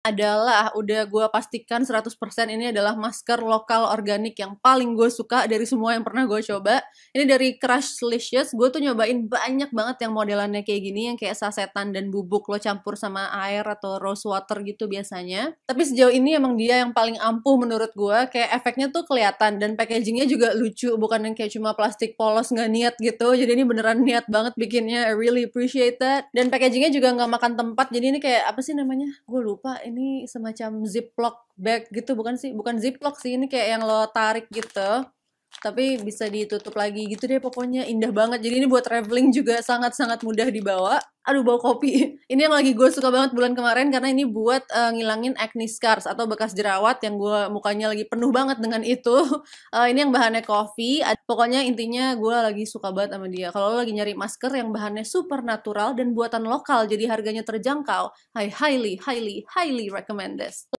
adalah udah gue pastikan 100% ini adalah masker lokal organik yang paling gue suka dari semua yang pernah gue coba. Ini dari Crush Licious, gue tuh nyobain banyak banget yang modelannya kayak gini, yang kayak sasetan dan bubuk lo campur sama air atau rose water gitu biasanya. Tapi sejauh ini emang dia yang paling ampuh menurut gue, kayak efeknya tuh kelihatan dan packagingnya juga lucu, bukan yang kayak cuma plastik polos nggak niat gitu. Jadi ini beneran niat banget bikinnya, I really appreciate that. Dan packagingnya juga nggak makan tempat, jadi ini kayak apa sih namanya? Gue lupa ini semacam ziplock bag gitu bukan sih bukan ziplock sih ini kayak yang lo tarik gitu tapi bisa ditutup lagi gitu deh pokoknya indah banget jadi ini buat traveling juga sangat sangat mudah dibawa aduh bawa kopi ini yang lagi gue suka banget bulan kemarin karena ini buat uh, ngilangin acne scars atau bekas jerawat yang gue mukanya lagi penuh banget dengan itu uh, ini yang bahannya kopi pokoknya intinya gue lagi suka banget sama dia kalau lo lagi nyari masker yang bahannya super natural dan buatan lokal jadi harganya terjangkau I highly highly highly recommend this